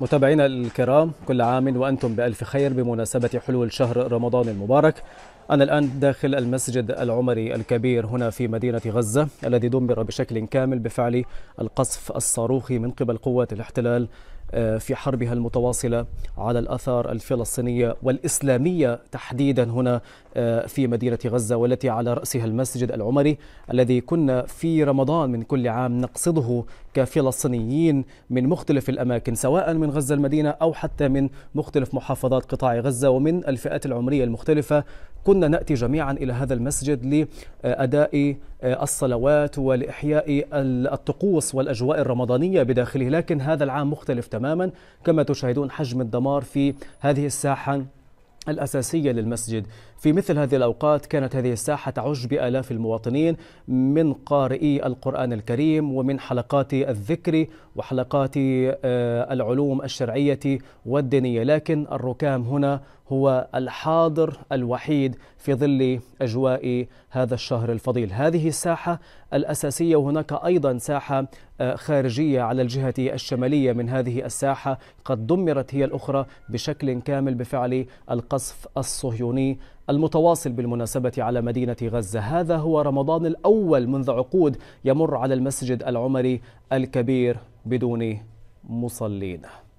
متابعينا الكرام كل عام وأنتم بألف خير بمناسبة حلول شهر رمضان المبارك أنا الآن داخل المسجد العمري الكبير هنا في مدينة غزة الذي دمر بشكل كامل بفعل القصف الصاروخي من قبل قوات الاحتلال آه، في حربها المتواصلة على الأثار الفلسطينية والإسلامية تحديدا هنا آه، في مدينة غزة والتي على رأسها المسجد العمري الذي كنا في رمضان من كل عام نقصده كفلسطينيين من مختلف الأماكن سواء من غزة المدينة أو حتى من مختلف محافظات قطاع غزة ومن الفئات العمرية المختلفة كنا نأتي جميعا إلى هذا المسجد لأداء آه، الصلوات ولإحياء الطقوس والأجواء الرمضانية بداخله لكن هذا العام مختلف تماما كما تشاهدون حجم الدمار في هذه الساحة الأساسية للمسجد في مثل هذه الأوقات كانت هذه الساحة تعج بآلاف المواطنين من قارئي القرآن الكريم ومن حلقات الذكر وحلقات آه، العلوم الشرعية والدينية لكن الركام هنا هو الحاضر الوحيد في ظل أجواء هذا الشهر الفضيل هذه الساحة الأساسية وهناك أيضا ساحة خارجية على الجهة الشمالية من هذه الساحة قد دمرت هي الأخرى بشكل كامل بفعل القصف الصهيوني المتواصل بالمناسبة على مدينة غزة هذا هو رمضان الأول منذ عقود يمر على المسجد العمري الكبير بدون مصلين